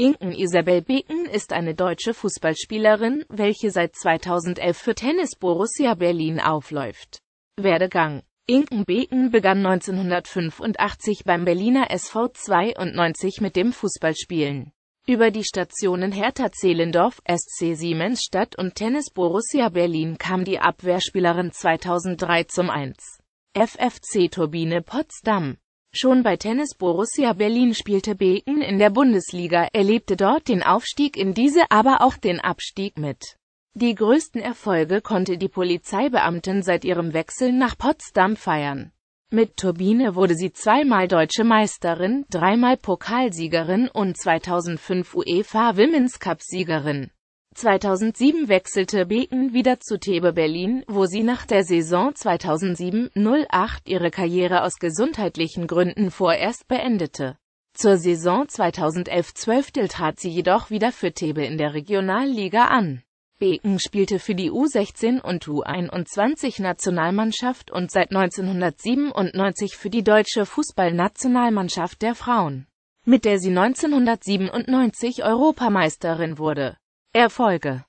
Inken Isabel Beken ist eine deutsche Fußballspielerin, welche seit 2011 für Tennis Borussia Berlin aufläuft. Werdegang Inken Beken begann 1985 beim Berliner SV 92 mit dem Fußballspielen. Über die Stationen Hertha Zehlendorf, SC Siemensstadt und Tennis Borussia Berlin kam die Abwehrspielerin 2003 zum 1. FFC Turbine Potsdam. Schon bei Tennis Borussia Berlin spielte Beken in der Bundesliga, erlebte dort den Aufstieg in diese, aber auch den Abstieg mit. Die größten Erfolge konnte die Polizeibeamtin seit ihrem Wechsel nach Potsdam feiern. Mit Turbine wurde sie zweimal deutsche Meisterin, dreimal Pokalsiegerin und 2005 UEFA Women's Cup Siegerin. 2007 wechselte Beken wieder zu Thebe Berlin, wo sie nach der Saison 2007-08 ihre Karriere aus gesundheitlichen Gründen vorerst beendete. Zur Saison 2011-12 trat sie jedoch wieder für Thebe in der Regionalliga an. Beken spielte für die U16 und U21 Nationalmannschaft und seit 1997 für die deutsche Fußballnationalmannschaft der Frauen, mit der sie 1997 Europameisterin wurde Erfolge